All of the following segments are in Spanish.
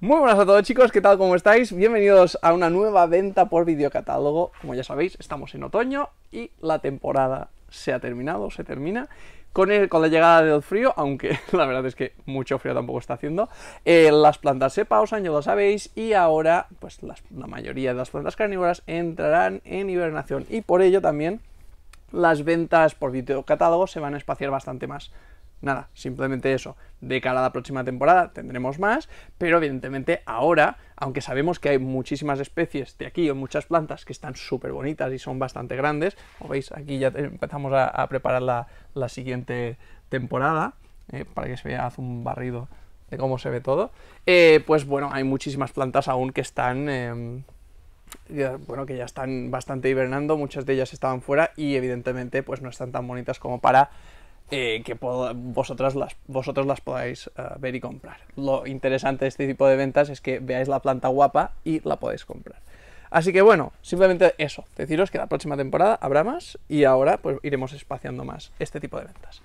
Muy buenas a todos chicos, ¿qué tal? ¿Cómo estáis? Bienvenidos a una nueva venta por videocatálogo. Como ya sabéis, estamos en otoño y la temporada se ha terminado, se termina. Con, con la llegada del frío, aunque la verdad es que mucho frío tampoco está haciendo, eh, las plantas se pausan, ya lo sabéis, y ahora pues la mayoría de las plantas carnívoras entrarán en hibernación y por ello también las ventas por videocatálogo se van a espaciar bastante más. Nada, simplemente eso. De cara a la próxima temporada tendremos más, pero evidentemente ahora, aunque sabemos que hay muchísimas especies de aquí o muchas plantas que están súper bonitas y son bastante grandes, como veis aquí ya empezamos a, preparar la, siguiente temporada, eh, para que se vea, hace un barrido de cómo se ve todo, eh, pues bueno, hay muchísimas plantas aún que están... Em, bueno, que ya están bastante hibernando, muchas de ellas estaban fuera y evidentemente pues no están tan bonitas como para eh, que vosotras las, vosotros las podáis eh, ver y comprar. Lo interesante de este tipo de ventas es que veáis la planta guapa y la podéis comprar. Así que bueno, simplemente eso, deciros que la próxima temporada habrá más y ahora pues iremos espaciando más este tipo de ventas.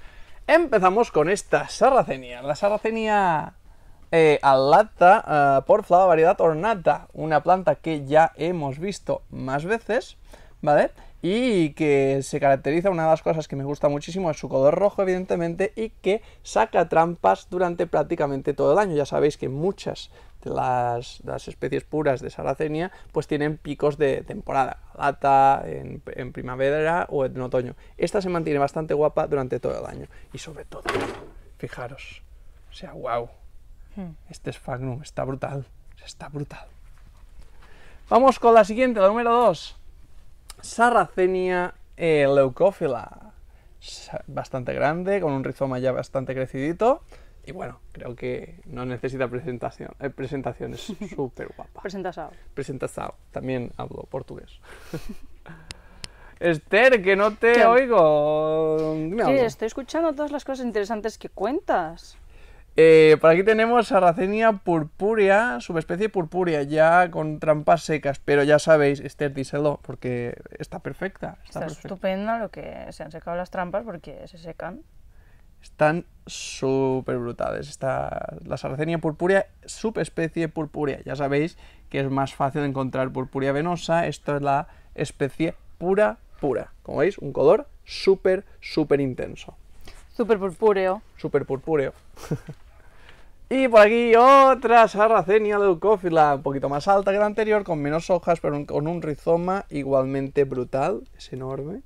Empezamos con esta sarracenia, la sarracenia eh, alata eh, por flava variedad ornata, una planta que ya hemos visto más veces, ¿vale? y que se caracteriza, una de las cosas que me gusta muchísimo es su color rojo evidentemente y que saca trampas durante prácticamente todo el año. Ya sabéis que muchas de las, especies puras de Saracenia pues tienen picos de temporada, lata, en, en primavera o en otoño. Esta se mantiene bastante guapa durante todo el año y sobre todo, fijaros, o sea, wow, hmm. este es Fagnum, está brutal, está brutal. Vamos con la siguiente, la número 2. Sarracenia eh, leucófila. Bastante grande, con un rizoma ya bastante crecidito. Y bueno, creo que no necesita presentación. Eh, presentación es súper guapa. Presentasao. Presentasao. También hablo portugués. Esther, que no te oigo. sí, estoy escuchando todas las cosas interesantes que cuentas. Eh, por aquí tenemos Sarracenia purpúrea, subespecie purpúrea, ya con trampas secas, pero ya sabéis, Esther, díselo, porque está perfecta. Está, estupenda lo que se han secado las trampas porque se secan. Están súper brutales. la Sarracenia purpúrea, subespecie purpúrea. Ya sabéis que es más fácil de encontrar purpúrea venosa. Esto es la especie pura, pura. Como veis, un color súper, súper intenso. Súper purpúreo. Súper purpúreo. Y por aquí otra Sarracenia leucófila, un poquito más alta que la anterior, con menos hojas, pero con un rizoma igualmente brutal, es enorme,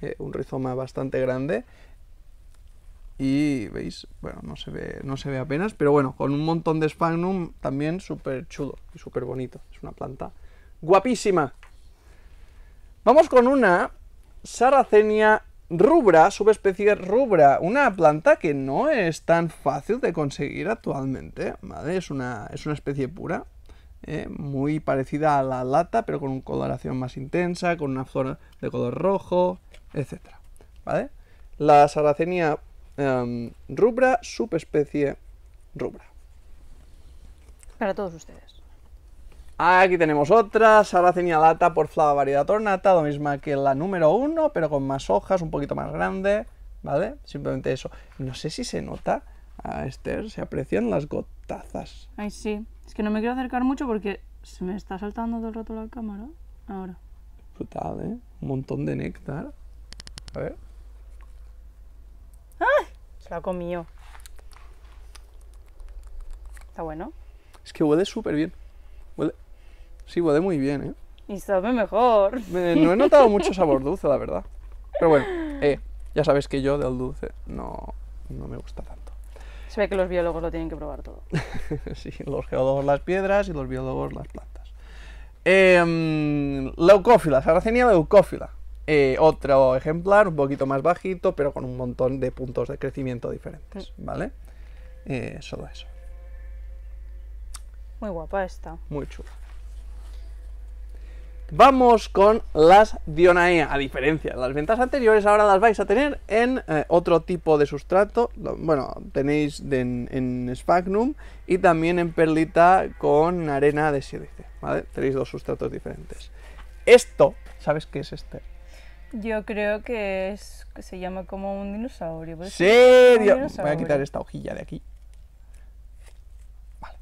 eh, un rizoma bastante grande. Y veis, bueno, no se ve, no se ve apenas, pero bueno, con un montón de sphagnum también súper chulo y súper bonito. Es una planta guapísima. Vamos con una Sarracenia rubra, subespecie rubra, una planta que no es tan fácil de conseguir actualmente, ¿vale? Es una, es una especie pura, ¿eh? muy parecida a la lata, pero con una coloración más intensa, con una flor de color rojo, etc. ¿Vale? La saracenia em, rubra, subespecie rubra. Para todos ustedes. Ah, aquí tenemos otra, Saracenia lata por flava variedad tornata lo misma que la número uno, pero con más hojas, un poquito más grande, ¿vale? Simplemente eso. No sé si se nota, a Esther, se aprecian las gotazas. Ay, sí. Es que no me quiero acercar mucho porque se me está saltando todo el rato la cámara. Ahora. Brutal, ¿eh? Un montón de néctar. A ver. ¡Ay! ¡Ah! Se la comió. Está bueno. Es que huele súper bien. Sí, huele muy bien, ¿eh? Y sabe mejor. no he notado mucho sabor dulce, la verdad. Pero bueno, eh, ya sabes que yo del dulce no, no me gusta tanto. Se ve que los biólogos lo tienen que probar todo. sí, los geólogos las piedras y los biólogos las plantas. Em, eh, leucófila, tenía leucófila. otro ejemplar, un poquito más bajito, pero con un montón de puntos de crecimiento diferentes, mm. ¿vale? Eh, solo eso. Muy guapa esta. Muy chula. Vamos con las Dionaea. A diferencia de las ventas anteriores, ahora las vais a tener en eh, otro tipo de sustrato. Bueno, tenéis en, sphagnum y también en perlita con arena de sílice. ¿vale? Tenéis dos sustratos diferentes. Esto, ¿sabes qué es este? Yo creo que es se llama como un dinosaurio. ¡Serio! Voy a quitar esta hojilla de aquí. Vale.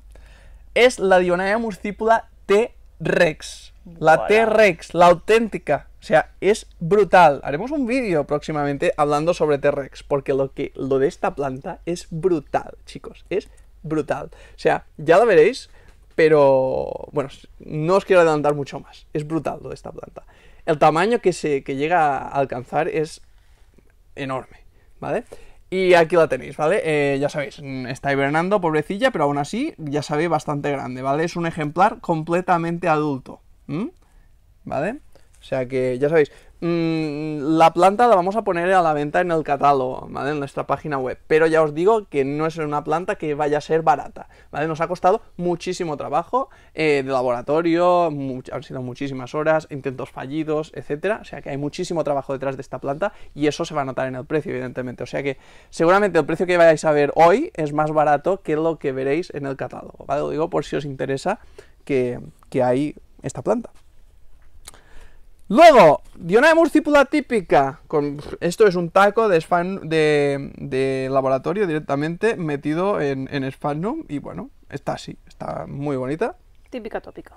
Es la Dionaea muscípula T-Rex. La T-Rex, la auténtica. O sea, es brutal. Haremos un vídeo próximamente hablando sobre T-Rex, porque lo, que, lo de esta planta es brutal, chicos. Es brutal. O sea, ya lo veréis, pero bueno, no os quiero adelantar mucho más. Es brutal lo de esta planta. El tamaño que, se, llega a alcanzar es enorme, ¿vale? Y aquí la tenéis, ¿vale? Eh, ya sabéis, está hibernando, pobrecilla, pero aún así, ya sabéis, bastante grande, ¿vale? Es un ejemplar completamente adulto. ¿Mm? ¿Vale? O sea que ya sabéis, mm, la planta la vamos a poner a la venta en el catálogo, ¿vale? En nuestra página web. Pero ya os digo que no es una planta que vaya a ser barata, ¿vale? Nos ha costado muchísimo trabajo eh, de laboratorio, han sido muchísimas horas, intentos fallidos, etcétera. O sea que hay muchísimo trabajo detrás de esta planta y eso se va a notar en el precio, evidentemente. O sea que seguramente el precio que vayáis a ver hoy es más barato que lo que veréis en el catálogo, ¿vale? Lo digo por si os interesa que, que hay esta planta. Luego, Dionaea muscipula típica. Con, esto es un taco de, de, laboratorio directamente metido en, en Y bueno, está así, está muy bonita. Típica tópica.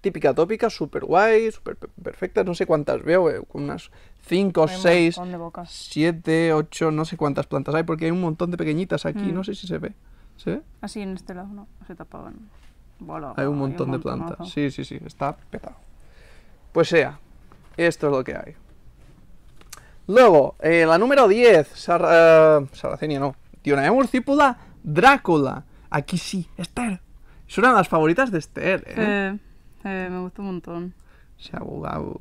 Típica tópica, súper guay, súper perfecta. No sé cuántas veo, eh, unas 5, 6, 7, 8, no sé cuántas plantas hay, porque hay un montón de pequeñitas aquí. Mm. No sé si se ve. ¿Se Así en este lado, no, se tapaban hay un montón de plantas. Sí, sí, sí, está petado. Pues sea, esto es lo que hay. Luego, eh, la número 10, eh, Sarracenia Saracenia no, Dionaea Cípula Drácula. Aquí sí, Esther. Es una de las favoritas de Esther, ¿eh? me gusta un montón. Se ha bugado.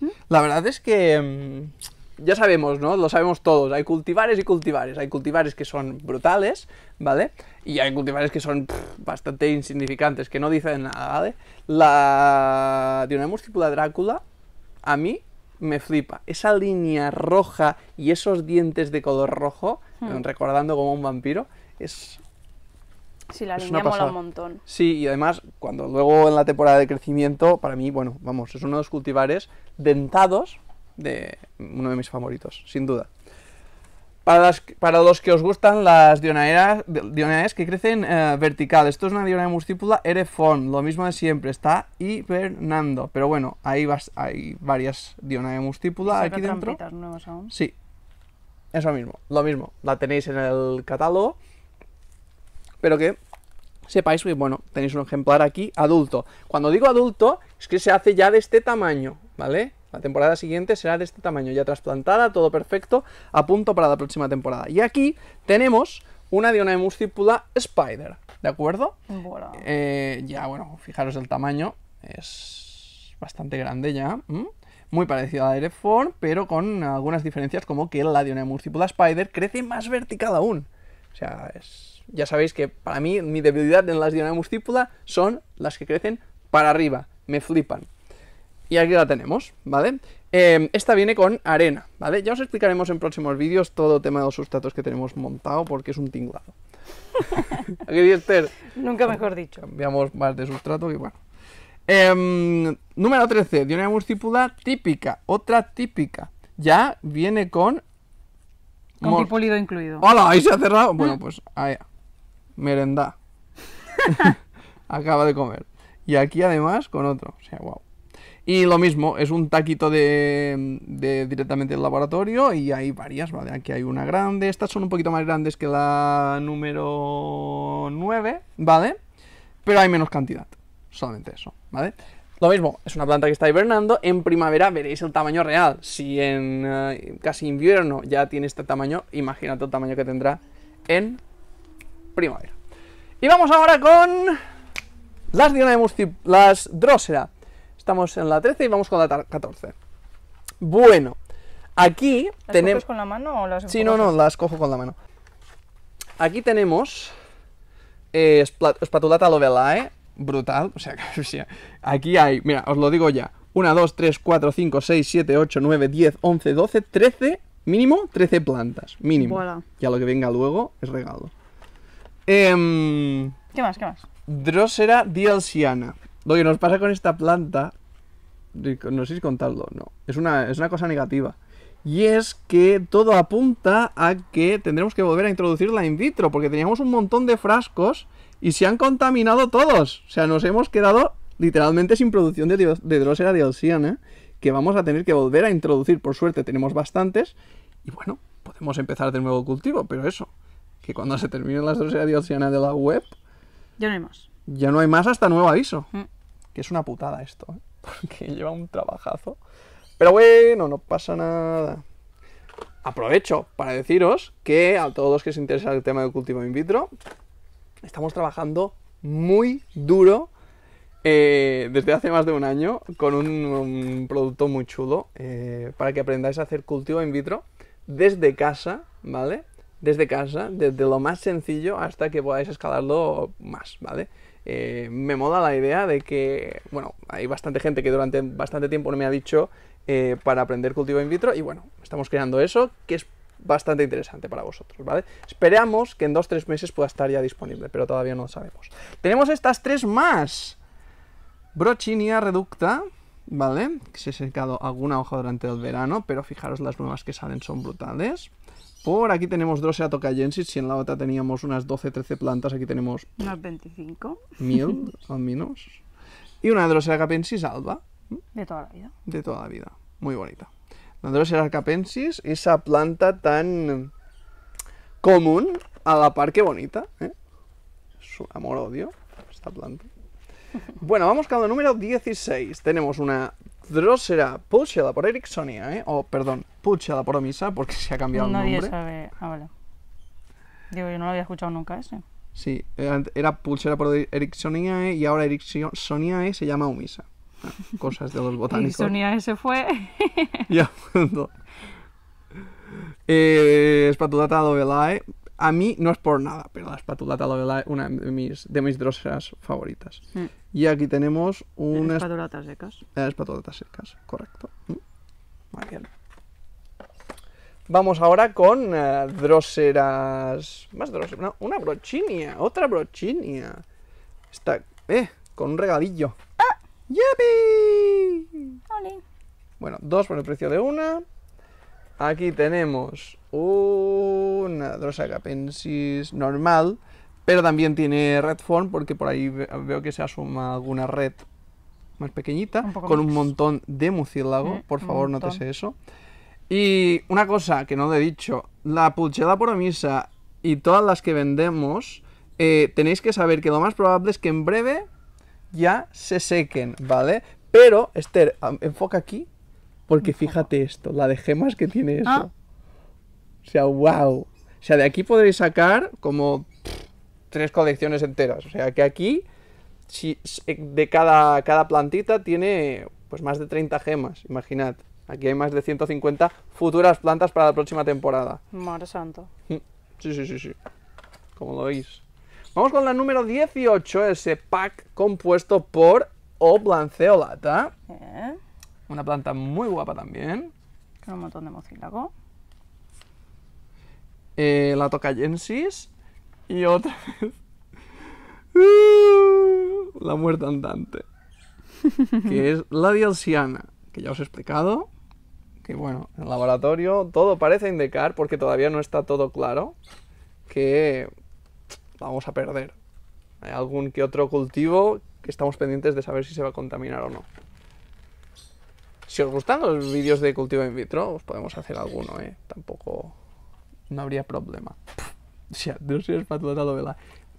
¿Mm? La verdad es que... Mm, ya sabemos, ¿no? Lo sabemos todos. Hay cultivares y cultivares. Hay cultivares que son brutales, ¿vale? Y hay cultivares que son bastante insignificantes, que no dicen nada, ¿vale? La tipula Drácula, a mí me flipa. Esa línea roja y esos dientes de color rojo, hmm. recordando como un vampiro, es Sí, la línea mola un montón. Sí, y además, cuando luego en la temporada de crecimiento, para mí, bueno, vamos, es uno de los cultivares dentados, de uno de mis favoritos, sin duda. Para, para los que os gustan las dionaeas, que crecen eh, vertical, esto es una dionaea mustípula Erefon, lo mismo de siempre, está hibernando, pero bueno, ahí vas, hay varias dionaeras mustípula aquí dentro. Sí, eso mismo, lo mismo, la tenéis en el catálogo, pero que sepáis que, bueno, tenéis un ejemplar aquí adulto. Cuando digo adulto, es que se hace ya de este tamaño, ¿vale? La temporada siguiente será de este tamaño, ya trasplantada, todo perfecto, a punto para la próxima temporada. Y aquí tenemos una de una Spider, ¿de acuerdo? Eh, ya, bueno, fijaros el tamaño, es bastante grande ya. muy parecido a la pero con algunas diferencias como que la de una Spider crece más vertical aún. O sea, ya sabéis que para mí mi debilidad en las de una son las que crecen para arriba, me flipan. Y aquí la tenemos, ¿vale? Em, esta viene con arena, ¿vale? Ya os explicaremos en próximos vídeos todo el tema de los sustratos que tenemos montado porque es un tinglado. aquí Nunca mejor dicho. veamos más de sustrato y bueno. Em, número 13, de una típica, otra típica. Ya viene con... Con polido incluido. ¡Hola! Ahí se ha cerrado. Bueno, mm. pues ahí. Merenda. Acaba de comer. Y aquí además con otro. O sea, guau. Y lo mismo, es un taquito de, directamente del laboratorio y hay varias, ¿vale? Aquí hay una grande, estas son un poquito más grandes que la número 9, ¿vale? Pero hay menos cantidad, solamente eso, ¿vale? Lo mismo, es una planta que está hibernando, en primavera veréis el tamaño real, si en eh, casi invierno ya tiene este tamaño, imagínate el tamaño que tendrá en primavera. Y vamos ahora con las, las Drosera estamos en la 13 y vamos con la 14. Bueno, aquí tenemos... con la mano o las Sí, no, no, las cojo con la mano. Aquí tenemos eh, espatulata lobelae, eh, brutal, o sea, aquí hay, mira, os lo digo ya, 1, 2, 3, 4, 5, 6, 7, 8, 9, 10, 11, 12, 13, mínimo 13 plantas, mínimo. Voilà. Ya lo que venga luego es regalo. Em, ¿Qué más, qué más? Drosera dielsiana. Lo que nos pasa con esta planta no sé si contarlo, no, es una, es una cosa negativa. Y es que todo apunta a que tendremos que volver a introducir la in vitro, porque teníamos un montón de frascos y se han contaminado todos. O sea, nos hemos quedado literalmente sin producción de, de drosera dioxiana, que vamos a tener que volver a introducir. Por suerte tenemos bastantes y bueno, podemos empezar de nuevo cultivo, pero eso, que cuando se terminen las drosera dioxiana de la web... Ya no hay más. Ya no hay más hasta nuevo aviso. Mm. Que es una putada esto. ¿eh? porque lleva un trabajazo. Pero bueno, no pasa nada. Aprovecho para deciros que a todos los que se interesa el tema del cultivo in vitro, estamos trabajando muy duro eh, desde hace más de un año con un, producto muy chulo eh, para que aprendáis a hacer cultivo in vitro desde casa, ¿vale? Desde casa, desde lo más sencillo hasta que podáis escalarlo más, ¿vale? Eh, me mola la idea de que, bueno, hay bastante gente que durante bastante tiempo no me ha dicho eh, para aprender cultivo in vitro y bueno, estamos creando eso que es bastante interesante para vosotros, ¿vale? Esperamos que en o tres meses pueda estar ya disponible, pero todavía no lo sabemos. Tenemos estas tres más. Brochinia reducta, ¿vale? Que se ha secado alguna hoja durante el verano, pero fijaros las nuevas que salen son brutales. Por aquí tenemos Drosera tocayensis, si en la otra teníamos unas 12-13 plantas, aquí tenemos... Unas 25. Mil, al menos. Y una Drosera capensis alba. De toda la vida. De toda la vida. Muy bonita. La Drosera capensis, esa planta tan común, a la par que bonita. ¿eh? Su amor-odio, esta planta. Bueno, vamos con el número 16. Tenemos una Dross era pulsada por Ericksonia, ¿eh? O, perdón, pulsada por Omisa, porque se ha cambiado el nombre. Nadie sabe. Ah, vale. Digo, yo no lo había escuchado nunca ese. Sí, eh, era pulsera por Ericksoniae y ahora Ericksoniae se llama Omisa. Ah, cosas de los botánicos. E se fue. ya, punto. Eh, spatulata dovelae, a mí no es por nada, pero la espatulata, una de mis, de droseras favoritas. Mm. Y aquí tenemos unas... Espatulatas secas. Eh, Espatulatas secas, correcto. Mm. Vamos ahora con eh, droseras... Más droseras... una brochinia, otra brochinia. Está... Eh, con un regadillo. ¡Ah! Bueno, dos por el precio de una aquí tenemos una Drosa capensis normal, pero también tiene red form porque por ahí veo que se asuma alguna red más pequeñita, con un montón de mucílago, mm, por favor, nótese eso. Y una cosa que no he dicho, la pulchela por misa y todas las que vendemos, eh, tenéis que saber que lo más probable es que en breve ya se sequen, ¿vale? Pero, Esther, enfoca aquí, porque fíjate esto, la de gemas que tiene eso. Ah. O sea, wow. O sea, de aquí podréis sacar como tres colecciones enteras. O sea, que aquí si, eh, de cada, cada plantita tiene pues más de 30 gemas, imaginad. Aquí hay más de 150 futuras plantas para la próxima temporada. Mar santo. Sí, sí, sí, sí. Como lo veis. Vamos con la número 18, ese pack compuesto por Oblanceolata. ¿Eh? Una planta muy guapa también. Con un montón de mocílago. Eh, la tocayensis. Y otra vez. Uh, la muerte andante. que es la dialsiana, que ya os he explicado. Que bueno, en el laboratorio todo parece indicar, porque todavía no está todo claro, que vamos a perder. Hay algún que otro cultivo que estamos pendientes de saber si se va a contaminar o no. Si os gustan los vídeos de cultivo in vitro, os podemos hacer alguno, ¿eh? Tampoco... No habría problema. O sea, no sé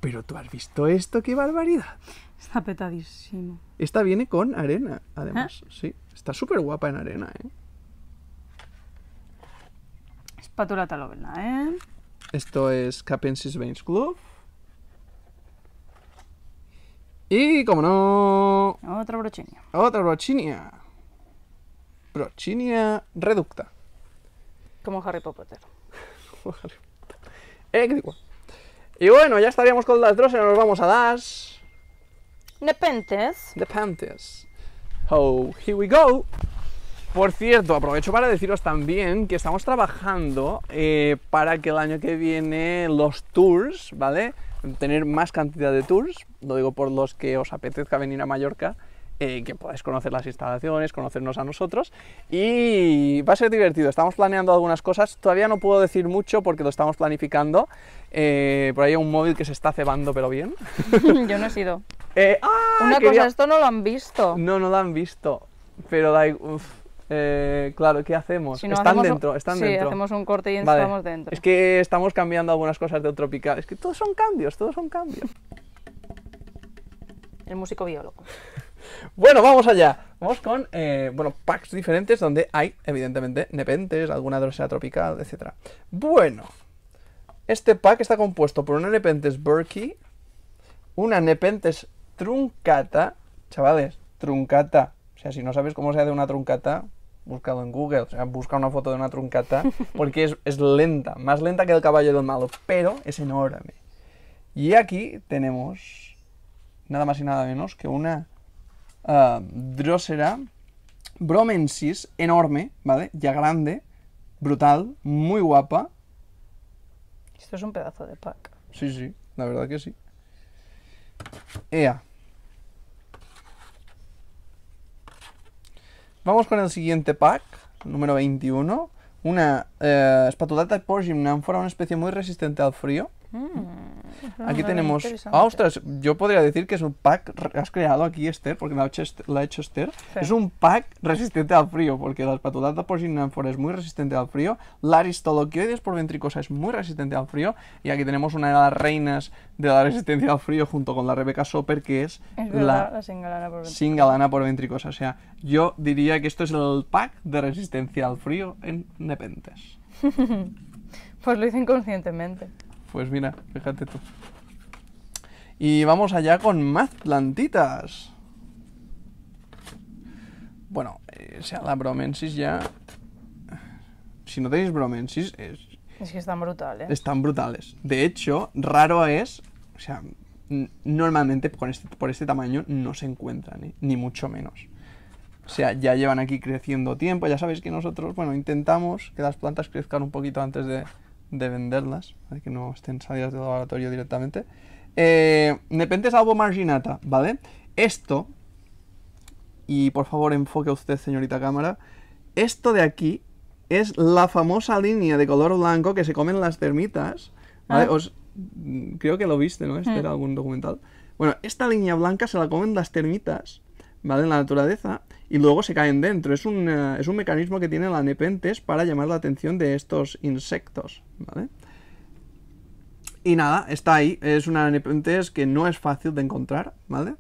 Pero tú has visto esto, qué barbaridad. Está petadísimo. Esta viene con arena, además. ¿Eh? Sí, está súper guapa en arena, ¿eh? Espátula talovela, ¿eh? Esto es Capensis Veins Club. Y, como no... Otra brochinia. Otra brochinia. Procinia reducta. Como Harry Potter. Como Harry Potter. Eh, y bueno, ya estaríamos con las dos y nos vamos a las... Nepentes. Depentes. Oh, here we go. Por cierto, aprovecho para deciros también que estamos trabajando eh, para que el año que viene los tours, ¿vale? Tener más cantidad de tours, lo digo por los que os apetezca venir a Mallorca, eh, que podáis conocer las instalaciones, conocernos a nosotros y va a ser divertido. Estamos planeando algunas cosas, todavía no puedo decir mucho porque lo estamos planificando. Eh, por ahí hay un móvil que se está cebando, pero bien. Yo no he sido. Eh, ah, Una cosa, esto no lo han visto. No, no lo han visto, pero claro, ¿qué hacemos? están dentro, sí, hacemos un corte y entramos dentro. Es que estamos cambiando algunas cosas de tropical. Es que todos son cambios, todos son cambios. El músico biólogo. Bueno, vamos allá. Vamos con, eh, packs diferentes donde hay, evidentemente, nepentes, alguna drosera tropical, etc. Bueno, este pack está compuesto por una nepentes Berkey, una nepentes truncata, chavales, truncata. O sea, si no sabes cómo se hace una truncata, buscado en Google, o sea, busca una foto de una truncata, porque es, es lenta, más lenta que el caballo del malo, pero es enorme. Y aquí tenemos nada más y nada menos que una Ehm, Drosera, Bromensis, enorme, ¿vale? Ya grande, brutal, muy guapa. Esto es un pedazo de pack. Sí, sí, la verdad que sí. Ea. Vamos con el siguiente pack, número 21. Una eh, espatulata por fuera, una especie muy resistente al frío. Mm. aquí ah, tenemos... Ah, yo podría decir que es un pack... Has creado aquí, Esther, porque la ha hecho, la ha hecho Esther. Es un pack resistente al frío, porque la espatulata sinanfora es muy resistente al frío. La aristoloquioides ventricosa es muy resistente al frío. Y aquí tenemos una de las reinas de la resistencia al frío junto con la Rebecca Soper, que es, la, la singalana por ventricosa O sea, yo diría que esto es el pack de resistencia al frío en Nepentes. pues lo hice inconscientemente. Pues mira, fíjate tú. Y vamos allá con más plantitas. Bueno, o eh, sea la bromensis ya... Si no tenéis bromensis, es... Es que están brutales. ¿eh? Están brutales. De hecho, raro es... O sea, normalmente este, por este tamaño no se encuentran, ¿eh? ni mucho menos. O sea, ya llevan aquí creciendo tiempo. Ya sabéis que nosotros, bueno, intentamos que las plantas crezcan un poquito antes de, de venderlas, para que no estén salidas del laboratorio directamente. Eh, algo marginata, ¿vale? Esto, y por favor enfoque usted, señorita cámara, esto de aquí es la famosa línea de color blanco que se comen las termitas, ah. creo que lo viste, ¿no? Este mm. era algún documental. Bueno, esta línea blanca se la comen las termitas, ¿vale? En la naturaleza, y luego se caen dentro. Es un, eh, mecanismo que tiene la Nepenthes para llamar la atención de estos insectos, ¿vale? Y nada, está ahí. Es una Nepenthes que no es fácil de encontrar, ¿vale?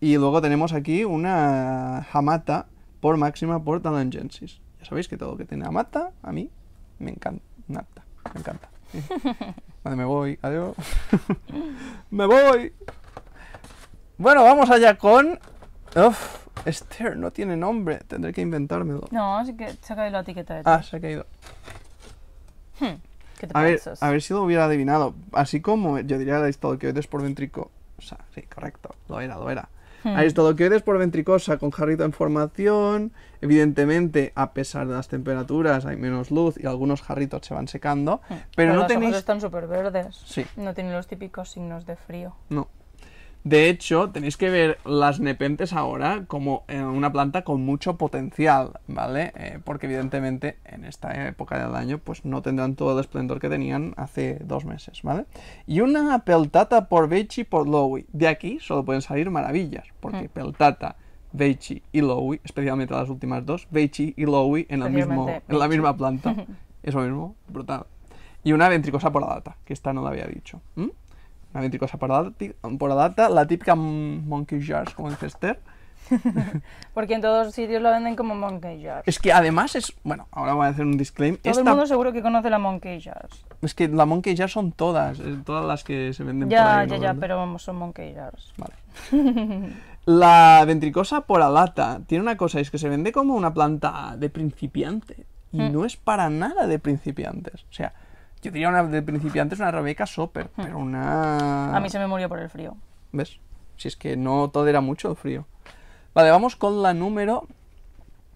Y luego tenemos aquí una Hamata por máxima por Talangensis. Ya sabéis que todo lo que tiene Hamata, a mí, me encanta. Me encanta. Vale, me voy. Adiós. me voy. Bueno, vamos allá con... Uf. Esther no tiene nombre. Tendré que inventármelo. No, se, que, se ha caído la etiqueta de Ah, se ha caído. Hmm, a Ver, a ver si lo hubiera adivinado. Así como yo diría es por ventrico. O sea, sí, correcto. Lo era, lo era. Hmm. es por ventricosa con jarrito en formación. Evidentemente, a pesar de las temperaturas, hay menos luz y algunos jarritos se van secando. Hmm. Pero, no los tenéis. están súper verdes. Sí. No tienen los típicos signos de frío. No. De hecho, tenéis que ver las nepentes ahora como eh, una planta con mucho potencial, ¿vale? Eh, porque evidentemente en esta época del año pues no tendrán todo el esplendor que tenían hace dos meses, ¿vale? Y una peltata por Veichi por Lowy. De aquí solo pueden salir maravillas, porque mm. peltata, Veichi y Lowy, especialmente las últimas dos, Veichi y Lowy en, la misma planta. Eso mismo, brutal. Y una ventricosa por la data, que esta no la había dicho. ¿Mm? La ventricosa por data, la típica Monkey Jars como dice Esther. Porque en todos sitios la venden como Monkey Jars. Es que además es. Bueno, ahora voy a hacer un disclaim. Todo el mundo seguro que conoce la Monkey Jars. Es que la Monkey Jars son todas, eh, todas las que se venden ya, por ahí, Ya, ya, ya, pero vamos, son Monkey Jars. Vale. la ventricosa por lata tiene una cosa, es que se vende como una planta de principiante. Y mm. no es para nada de principiantes. O sea, yo diría una de principiantes, una Rebeca Soper, hmm. pero una... A mí se me murió por el frío. ¿Ves? Si es que no todo era mucho frío. Vale, vamos con la número...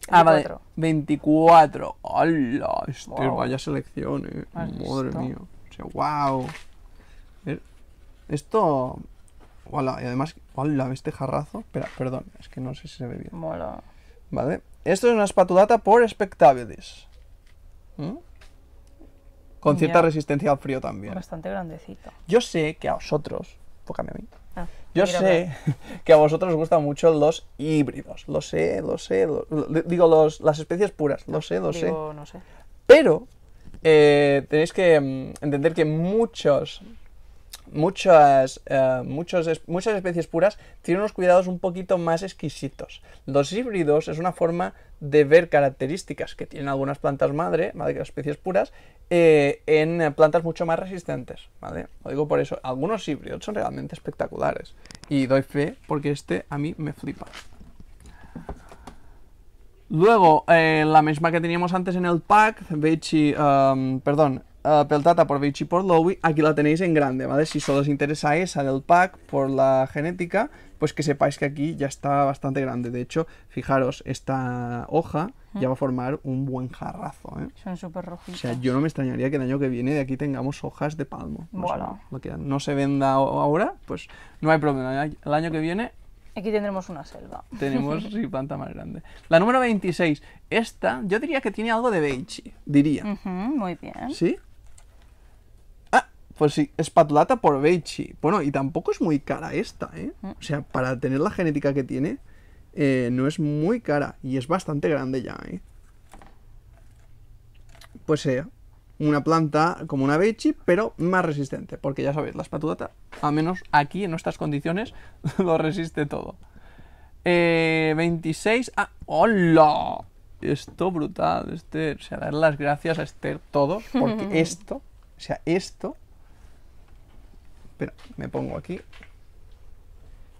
Ah, 24. vale, 24. ¡Hala! Este, Vaya selección, eh. Madre mía. O sea, wow. Eh, esto... ¡Hala! Y además... ¡Hala! Este jarrazo. Espera, perdón. Es que no sé si se ve bien. Mola. Vale. Esto es una espatulata por espectáveres ¿Mm? con cierta resistencia al frío también. Bastante grandecito. Yo sé que a vosotros, poca a amigo. Ah, yo sé que... a vosotros os gustan mucho los híbridos. Lo sé, lo sé, digo las especies puras, lo ah, sé, lo sé. No sé. Pero eh, tenéis que mm, entender que muchos muchas, eh, muchas especies puras tienen unos cuidados un poquito más exquisitos. Los híbridos es una forma de ver características que tienen algunas plantas madre, las especies puras, eh, en plantas mucho más resistentes. Lo digo por eso, algunos híbridos son realmente espectaculares. Y doy fe porque este a mí me flipa. Luego, eh, la misma que teníamos antes en el pack, Bechi, um, perdón, eh, Peltata por Vichy por Lowy, aquí la tenéis en grande, ¿vale? Si solo os interesa esa del pack por la genética, pues que sepáis que aquí ya está bastante grande. De hecho, fijaros, esta hoja ya va a formar un buen jarrazo, ¿eh? Son súper rojitos. O sea, yo no me extrañaría que el año que viene de aquí tengamos hojas de palmo. Bueno. Lo que no se venda ahora, pues no hay problema. El año que viene Aquí tendremos una selva. Tenemos, sí, planta más grande. La número 26. Esta, yo diría que tiene algo de Beichi, diría. muy bien. ¿Sí? Pues sí, espatulata por bechi. Bueno, y tampoco es muy cara esta, ¿eh? Mm. O sea, para tener la genética que tiene, eh, no es muy cara. Y es bastante grande ya, ¿eh? Pues sea, eh, una planta como una bechi, pero más resistente. Porque ya sabéis, la espatulata, al menos aquí, en nuestras condiciones, lo resiste todo. 26... Eh, ¡Ah! ¡Hola! Esto brutal, Esther. O sea, dar las gracias a Esther todos, porque esto... O sea, esto Espera, me pongo aquí.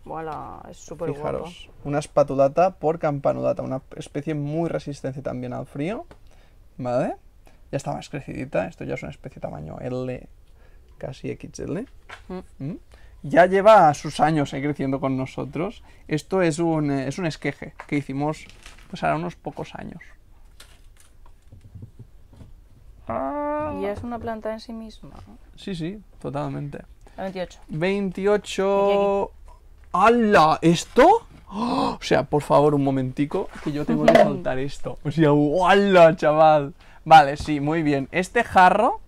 Voilà, es súper guapo. Fijaros, una espatulata por campanulata, una especie muy resistente también al frío, ¿vale? Ya está más crecidita, esto ya es una especie tamaño L, casi XL. Mm. Ya lleva sus años eh, creciendo con nosotros. Esto es un, eh, es un esqueje que hicimos pues ahora unos pocos años. Y ah. es una planta en sí misma. Sí, sí, totalmente. 28. 28... ¡Hala! ¿Esto? ¡Oh! O sea, por favor, un momentico, que yo tengo que soltar esto. O sea, ¡hala, chaval! Vale, sí, muy bien. Este jarro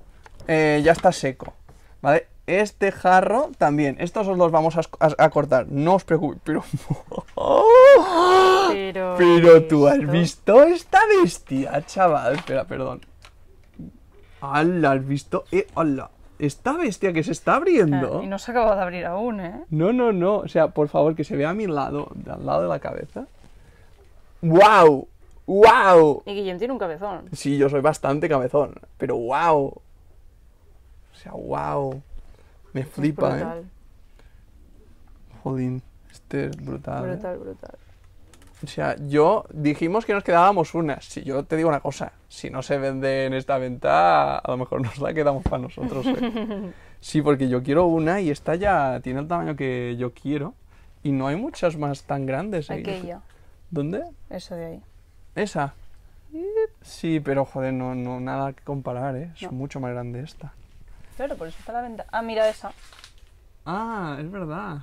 eh, ya está seco, ¿vale? Este jarro también. Estos los vamos a, cortar, no os preocupéis. Pero... pero... tú has visto esta bestia, chaval. Espera, perdón. ¡Hala, has visto! ¡Eh, hala! esta bestia que se está abriendo. y no se acaba de abrir aún, ¿eh? No, no, no. O sea, por favor, que se vea a mi lado, al lado de la cabeza. ¡Wow! ¡Wow! Y Guillem tiene un cabezón. Sí, yo soy bastante cabezón. Pero wow. O sea, wow. Me flipa, ¿eh? este es brutal. ¿eh? este es brutal. Brutal, brutal. O sea, yo dijimos que nos quedábamos una. Si yo te digo una cosa, si no se vende en esta venta, a lo mejor nos la quedamos para nosotros. ¿eh? sí, porque yo quiero una y esta ya tiene el tamaño que yo quiero. Y no hay muchas más tan grandes. ¿eh? ¿Dónde? Eso de ahí. ¿Esa? Sí, pero joder, no, no nada que comparar, ¿eh? Es mucho más grande esta. Claro, por eso está la venta. Ah, mira esa. Ah, es verdad.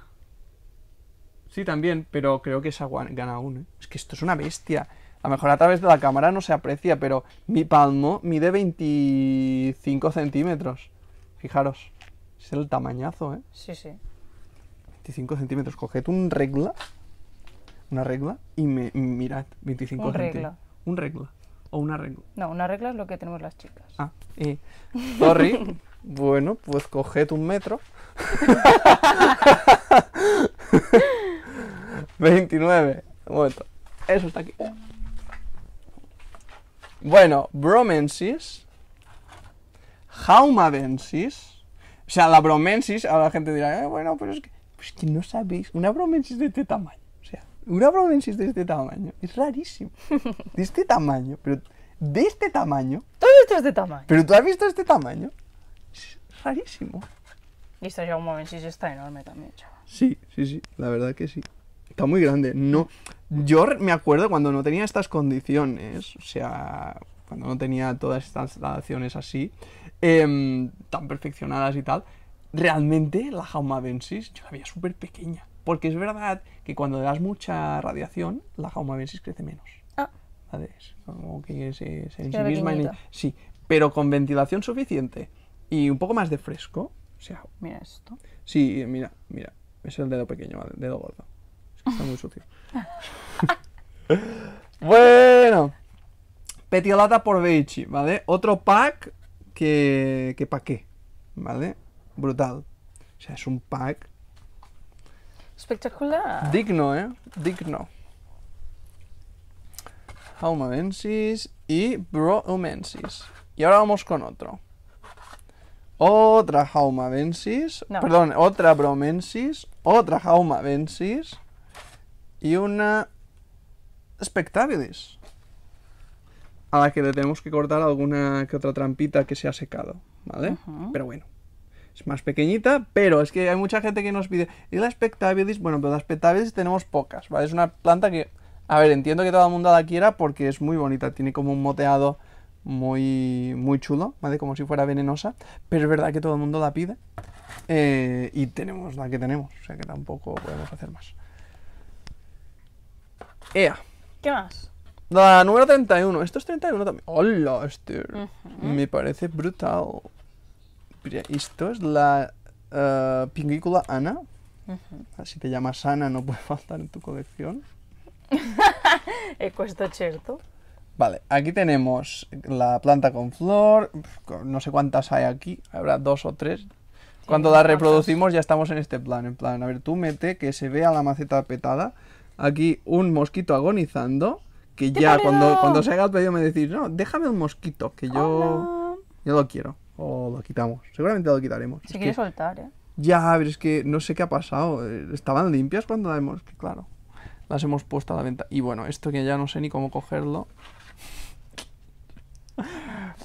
Sí, también, pero creo que esa gana aún. ¿eh? Es que esto es una bestia. A lo mejor a través de la cámara no se aprecia, pero mi palmo mide 25 centímetros. Fijaros, es el tamañazo, ¿eh? Sí, sí. 25 centímetros. Coged un regla, una regla, y mirad, 25 centímetros. Un regla. O una regla. No, una regla es lo que tenemos las chicas. Ah, y. Sorry. bueno, pues coged un metro. 29. Un momento. Eso está aquí. Bueno, bromensis. Haumavensis. O sea, la bromensis, ahora la gente dirá, eh, bueno, pero es que, pues que no sabéis, una bromensis de este tamaño. O sea, una bromensis de este tamaño es rarísimo. De este tamaño, pero de este tamaño. ¿Tú has visto este tamaño? Pero tú has visto este tamaño. Es rarísimo. Y esta está enorme también, chaval. Sí, sí, sí, la verdad que sí está muy grande. No, yo me acuerdo cuando no tenía estas condiciones, o sea, cuando no tenía todas estas instalaciones así, em, tan perfeccionadas y tal, realmente la Jauma yo la veía súper pequeña. Porque es verdad que cuando le das mucha radiación, la Jauma Bensis crece menos. Ah. Es como que se, en Sí, pero con ventilación suficiente y un poco más de fresco. O sea, mira esto. Sí, mira, mira. Es el dedo pequeño, el dedo gordo. Está muy sucio. bueno. Petiolata por Beichi, ¿vale? Otro pack que, que qué, ¿vale? Brutal. O sea, es un pack... Espectacular. Digno, ¿eh? Digno. Haumavensis y Bromensis. Y ahora vamos con otro. Otra Haumavensis, perdón, otra Bromensis, otra Haumavensis y una Spectabilis. A la que le tenemos que cortar alguna que otra trampita que se ha secado, ¿vale? Pero bueno, es más pequeñita, pero es que hay mucha gente que nos pide... ¿Y la Spectabilis? Bueno, pero la Spectabilis tenemos pocas, ¿vale? Es una planta que... A ver, entiendo que todo el mundo la quiera porque es muy bonita, tiene como un moteado muy, muy chulo, ¿vale? Como si fuera venenosa, pero es verdad que todo el mundo la pide. Eh, y tenemos la que tenemos, o sea que tampoco podemos hacer más. Ea. ¿Qué más? La número 31. Esto es 31 también. Hola, este. Me parece brutal. esto es la uh, Ana. Así Si te llamas Ana, no puede faltar en tu colección. He puesto cierto. Vale, aquí tenemos la planta con flor. No sé cuántas hay aquí. Habrá dos o tres. Cuando la reproducimos ya estamos en este plan. En plan, a ver, tú mete que se vea la maceta petada aquí un mosquito agonizando. Que ya cuando, cuando se haga el pedido me decís, no, déjame un mosquito, que yo, yo lo quiero. O lo quitamos. Seguramente lo quitaremos. Se quiere soltar, ¿eh? Ya, pero es que no sé qué ha pasado. Eh, Estaban limpias cuando las hemos... Claro, las hemos puesto a la venta. Y bueno, esto que ya no sé ni cómo cogerlo.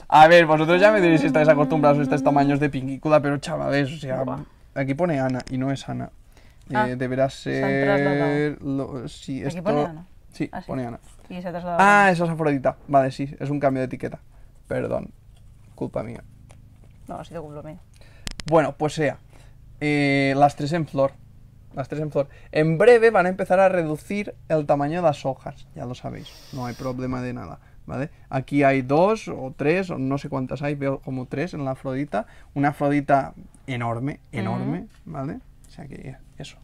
A ver, vosotros ya me diréis si estáis acostumbrados a estos tamaños de pingícula, pero chavales, o sea, aquí pone Ana y no es Ana. Ah, eh, deberá ser... Aquí esto... pone Ana. Sí, ah, pone Ana. ah, esa es Afrodita. Vale, sí, es un cambio de etiqueta. Perdón, culpa mía. No, ha sido culpa mía. Bueno, pues sea. Eh, las tres en flor. Las tres en flor. En breve van a empezar a reducir el tamaño de las hojas, ya lo sabéis. No hay problema de nada. ¿Vale? Aquí hay dos o tres, o no sé cuántas hay, veo como tres en la Afrodita. Una Afrodita enorme, enorme, ¿vale? eso.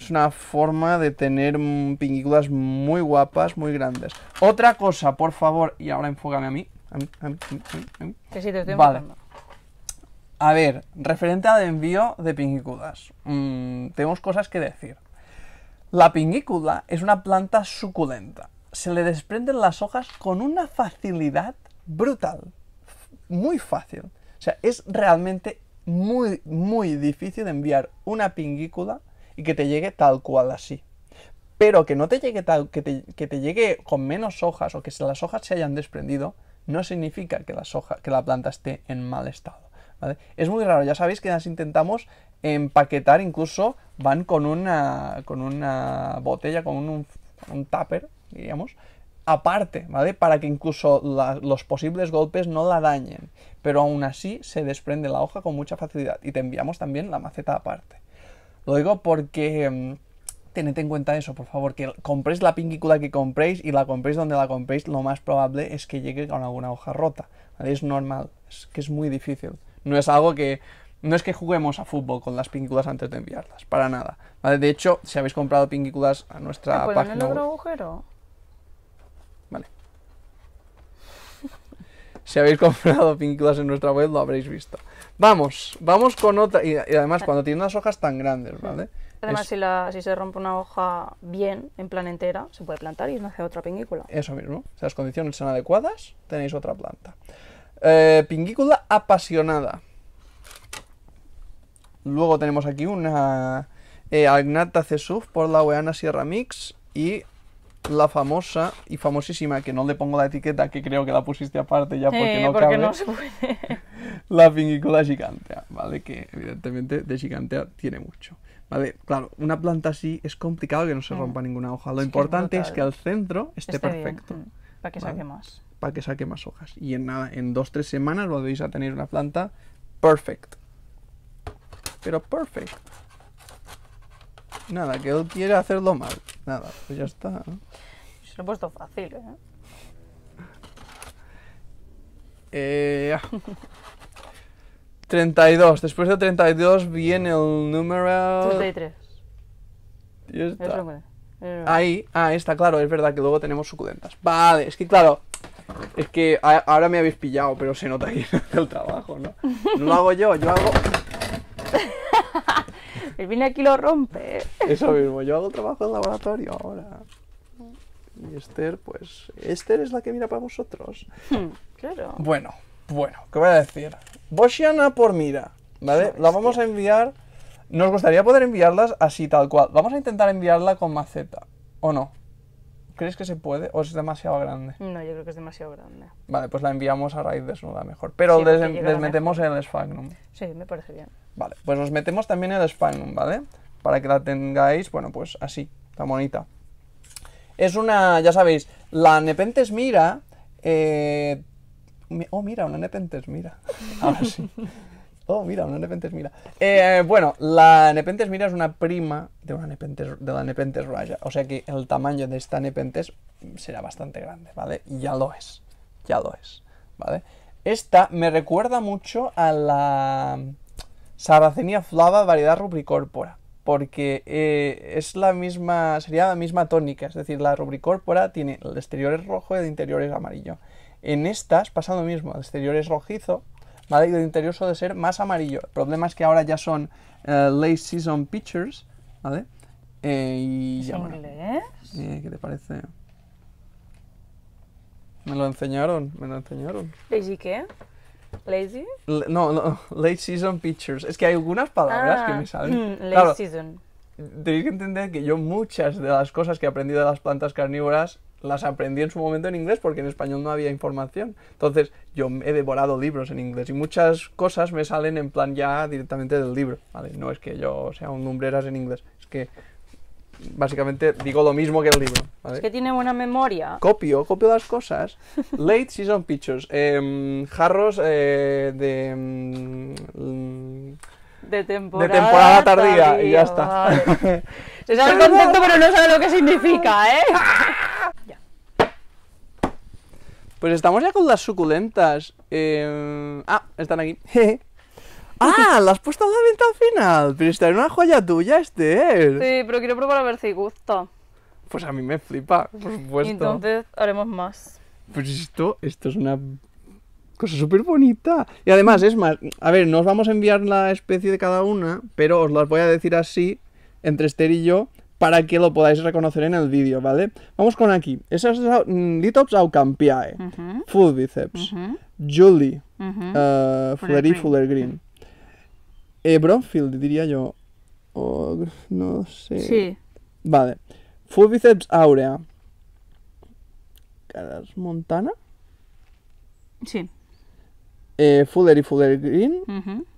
Es una forma de tener pingüículas muy guapas, muy grandes. Otra cosa, por favor, y ahora enfócame a mí. A vale. A ver, referente al envío de pinguicudas, mm, tenemos cosas que decir. La pingüícula es una planta suculenta. Se le desprenden las hojas con una facilidad brutal. Muy fácil. O sea, es realmente muy, muy difícil enviar una pingícula y que te llegue tal cual así. Pero que no te llegue tal, que te, que te llegue con menos hojas o que las hojas se hayan desprendido, no significa que, las hojas, que la planta esté en mal estado. ¿vale? Es muy raro, ya sabéis que las intentamos empaquetar, incluso van con una, con una botella, con un, un tupper, digamos, aparte, ¿vale? Para que incluso los posibles golpes no la dañen. Pero aún así se desprende la hoja con mucha facilidad. Y te enviamos también la maceta aparte. Lo digo porque mm, tened en cuenta eso, por favor, que compréis la pinícula que compréis y la compréis donde la compréis, lo más probable es que llegue con alguna hoja rota. ¿vale? Es normal, es que es muy difícil. No es algo que... No es que juguemos a fútbol con las pínculas antes de enviarlas, para nada. ¿vale? De hecho, si habéis comprado pinículas a nuestra página... agujero? Vale. Si habéis comprado pinturas en nuestra web, lo habréis visto. Vamos, vamos con otra. Y, además, ah. cuando tiene unas hojas tan grandes, mm. ¿vale? Además, si, si, se rompe una hoja bien, en plan entera, se puede plantar y nace otra pingícula. Eso mismo. Si las condiciones son adecuadas, tenéis otra planta. Eh, apasionada. Luego tenemos aquí una eh, Agnata Cesuf por la Weana Sierra Mix y la famosa y famosísima, que no le pongo la etiqueta, que creo que la pusiste aparte ya porque eh, no cabe, la fingícula gigantea, ¿vale? Que evidentemente de gigantea tiene mucho. ¿Vale? Claro, una planta así es complicado que no se mm. rompa ninguna hoja. Lo importante es, que al centro esté, perfecto. Mm. Para que saque más. Para que saque más hojas. Y en, nada, en dos, tres semanas volvéis a tener una planta perfect. Pero perfect. Nada, que él quiere hacerlo mal. Nada, pues ya está. Se lo he puesto fácil, ¿eh? 32. Eh, ah. Después de 32 viene el número... 33. Ahí, ah, está claro, es verdad que luego tenemos suculentas. Vale, es que claro, es que ahora me habéis pillado, pero se nota que el trabajo, ¿no? No lo hago yo, yo hago... Él viene aquí y lo rompe. Eso mismo, yo hago trabajo en laboratorio ahora. Y Esther, pues. Esther es la que mira para vosotros. Hmm, claro. Bueno, bueno, ¿qué voy a decir? Boshiana por mira, ¿vale? La vamos a enviar. Nos gustaría poder enviarlas así, tal cual. Vamos a intentar enviarla con maceta, ¿o no? ¿Crees que se puede o es demasiado grande? No, yo creo que es demasiado grande. Vale, pues la enviamos a raíz desnuda mejor. Pero les, metemos en el sphagnum. Sí, me parece bien. Vale, pues nos metemos también en el sphagnum, ¿vale? Para que la tengáis, bueno, pues así, tan bonita. Es una, ya sabéis, la Nepentes Mira. Eh, oh, mira, una Nepentes Mira. Ahora sí. Oh, mira, una Nepenthes Mira. Eh, bueno, la Nepenthes Mira es una prima de, una de la Nepenthes Raya. O sea que el tamaño de esta Nepenthes será bastante grande, ¿vale? Y ya lo es. Ya lo es, ¿vale? Esta me recuerda mucho a la Saracenia flava variedad rubricorpora. Porque eh, es la misma, sería la misma tónica. Es decir, la rubricorpora tiene el exterior es rojo y el interior es amarillo. En estas pasa lo mismo. El exterior es rojizo ¿vale? Y interior suele ser más amarillo. El problema es que ahora ya son eh, late season pictures, ¿vale? Eh, y ¿Qué te parece? Me lo enseñaron, me lo enseñaron. ¿Lazy qué? ¿Lazy? no, no, late season pictures. Es que hay algunas palabras que me ah, salen. Mm, late claro, season. Tenéis que entender que yo muchas de las cosas que he aprendido de las plantas carnívoras las aprendí en su momento en inglés porque en español no había información. Entonces yo he devorado libros en inglés y muchas cosas me salen en plan ya directamente del libro. ¿vale? No es que yo sea un lumbreras en inglés, es que básicamente digo lo mismo que el libro. ¿vale? Es que tiene buena memoria. Copio, copio las cosas. Late Season Pictures. Em, jarros eh, de... Mm, de temporada, de temporada tardía, y ya está. Se sabe el concepto pero no sabe lo que significa, ¿eh? Ah. Pues estamos ya con las suculentas. Eh, ah, están aquí. ¡Ah! las has puesto a la venta al final! Pero esta es una joya tuya, Esther. Sí, pero quiero probar a ver si gusta. Pues a mí me flipa, por supuesto. entonces haremos más. Pues esto, esto es una cosa súper bonita. Y además, es más, a ver, no os vamos a enviar la especie de cada una, pero os las voy a decir así, entre Esther y yo, para que lo podáis reconocer en el vídeo, ¿vale? Vamos con aquí. Esas mm, litops au campiae. biceps. Julie. Eh, Fuller Green. Fuller Green. diría yo. no sé. Sí. Vale. Full biceps aurea, Caras Montana. Sí. Eh, Fuller y Fuller Green.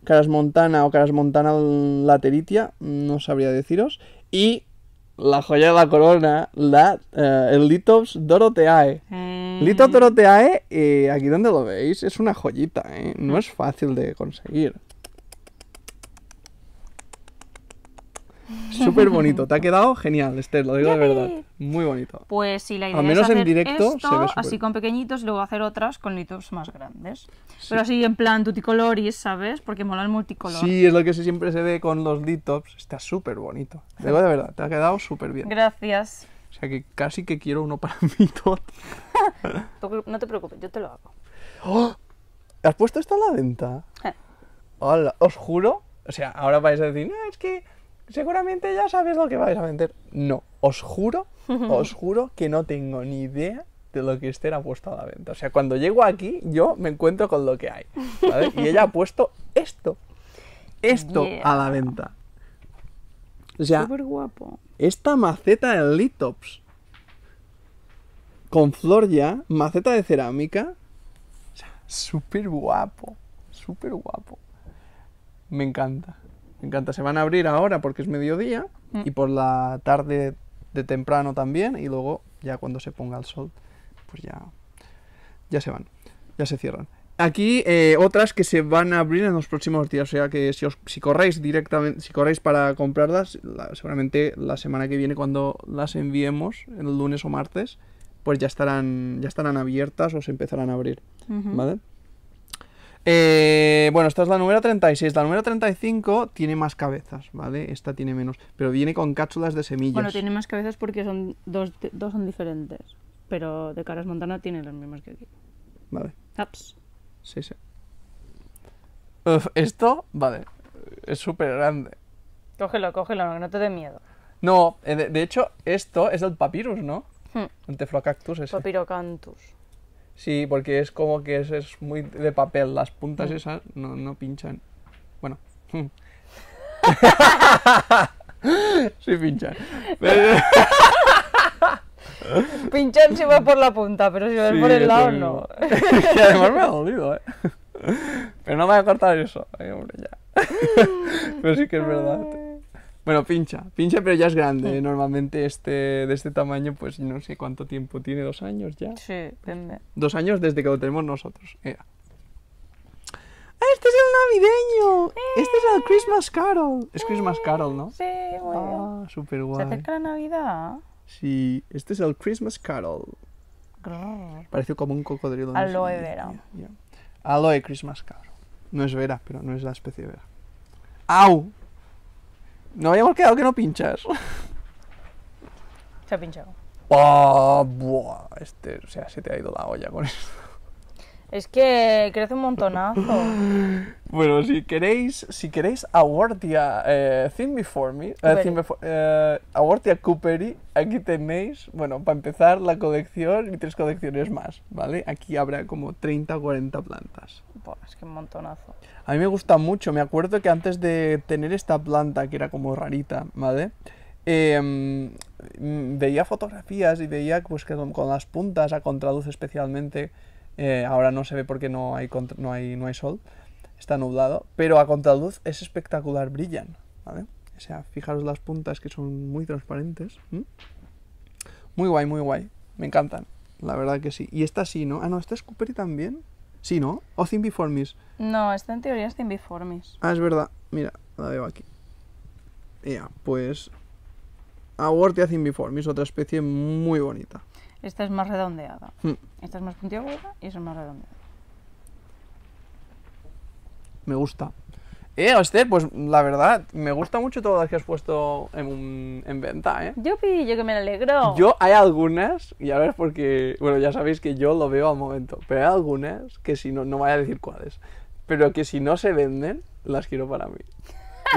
Caras Montana o Caras Montana Lateritia. No sabría deciros. Y la joya de la corona, la, eh, el Litops Doroteae. Mm. Doroteae, eh, aquí donde lo veis, es una joyita, No ah. es fácil de conseguir. Súper bonito. Te ha quedado genial, Esther, lo digo de verdad. Muy bonito. Pues sí, la idea Al menos en directo así con pequeñitos luego hacer otras con litops más grandes. Pero así en plan tuticoloris, ¿sabes? Porque mola el multicolor. Sí, es lo que siempre se ve con los litops. Está súper bonito. lo digo de verdad, te ha quedado súper bien. Gracias. O sea que casi que quiero uno para mí no te preocupes, yo te lo hago. ¡Oh! ¿Has puesto esto a la venta? Eh. Hola, os juro. O sea, ahora vais a decir, no, es que seguramente ya sabéis lo que vais a vender. No, os juro, os juro que no tengo ni idea de lo que Esther ha puesto a la venta. O sea, cuando llego aquí, yo me encuentro con lo que hay. Y ella ha puesto esto. Esto a la venta. O sea, guapo. esta maceta de Litops con flor ya, maceta de cerámica. Súper guapo, súper guapo. Me encanta. Me encanta. Se van a abrir ahora porque es mediodía mm. y por la tarde de temprano también y luego ya cuando se ponga el sol, pues ya, ya se van, ya se cierran. Aquí eh, otras que se van a abrir en los próximos días, o sea que si, os, si corréis directamente, si corréis para comprarlas, seguramente la semana que viene cuando las enviemos, el lunes o martes, pues ya estarán, ya estarán abiertas o se empezarán a abrir, ¿vale? Eh, bueno, esta es la número 36. La número 35 tiene más cabezas, ¿vale? Esta tiene menos. Pero viene con cápsulas de semillas. Bueno, tiene más cabezas porque son dos, dos son diferentes. Pero de Caras Montana tiene las mismos que aquí. Vale. Ups. Sí, sí. esto, vale. Es súper grande. Cógelo, cógelo, no te dé miedo. No, eh, de, hecho, esto es el papyrus, ¿no? Hmm. El teflocactus ese. Papirocantus Sí, porque es como que es, es muy de papel, las puntas mm. esas no, no pinchan. Bueno. sí pinchan. Pinchan si va por la punta, pero si va por el lado no. y además me ha dolido, ¿eh? Pero no me voy a cortar eso. hombre, ya. pero sí que es verdad. Bueno, pincha, pincha, pero ya es grande. Normalmente este de este tamaño, pues no sé cuánto tiempo tiene, dos años ya. Sí, depende. Dos años desde que lo tenemos nosotros. Ah, este es el navideño! Eh. Este es el Christmas Carol. Es Christmas Carol, ¿no? Sí, muy Ah, super guay. Se acerca la Navidad. Sí, este es el Christmas Carol. Parece como un cocodrilo. no sé, Aloe vera. Aloe Christmas Carol. No es vera, pero no es la especie vera. ¡Au! No habíamos quedado que no pinchas. Se ha pinchado. Ah, buah, este, o sea, se te ha ido la olla con esto. Es que crece un montonazo. bueno, si queréis, si queréis Awardia eh, Before Me, eh, eh aquí tenéis, bueno, para empezar la colección y tres colecciones más, ¿vale? Aquí habrá como 30 o 40 plantas. Buah, es que un montonazo. A mí me gusta mucho. Me acuerdo que antes de tener esta planta, que era como rarita, ¿vale? Em, mm, veía fotografías y veía pues, que con, las puntas a contraluz especialmente, eh, ahora no se ve porque no hay, no, hay, no hay sol, está nublado, pero a contraluz es espectacular, brillan, ¿vale? O sea, fijaros las puntas que son muy transparentes. Muy guay, muy guay. Me encantan. La verdad que sí. Y esta sí, ¿no? Ah, no, esta es Cooper también. Sí, ¿no? O Zimbiformis. No, esta en teoría es Zimbiformis. Ah, es verdad. Mira, la veo aquí. Ya, pues... Aguartea Zimbiformis, otra especie muy bonita. Esta es más redondeada. Hmm. Esta es más puntiaguda y esa es más redondeada. Me gusta. Eh, Oster, pues la verdad, me gusta mucho todas las que has puesto en, venta, ¿eh? Yupi, yo que me alegro. Yo hay algunas, y a ver, porque, bueno, ya sabéis que yo lo veo al momento, pero hay algunas que si no, no voy a decir cuáles, pero que si no se venden, las quiero para mí.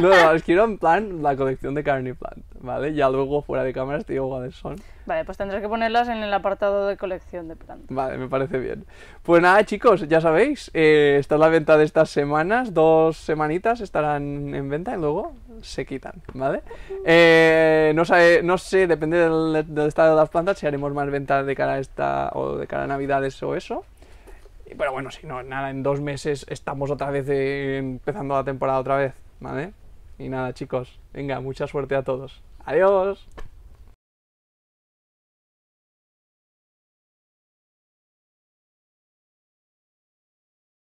No, no, quiero en plan la colección de Carne Plant, ¿vale? Ya luego fuera de cámaras estoy digo cuáles Vale, pues tendrás que ponerlas en el apartado de colección de plantas. Vale, me parece bien. Pues nada, chicos, ya sabéis, eh, esta es la venta de estas semanas, dos semanitas estarán en venta y luego se quitan, ¿vale? Eh, no, no sé, depende del, estado de las plantas, si haremos más ventas de cara a esta o de cara a Navidades o eso. Pero bueno, si no, nada, en dos meses estamos otra vez eh, empezando la temporada otra vez. ¿vale? Y nada, chicos, venga, mucha suerte a todos. Adiós.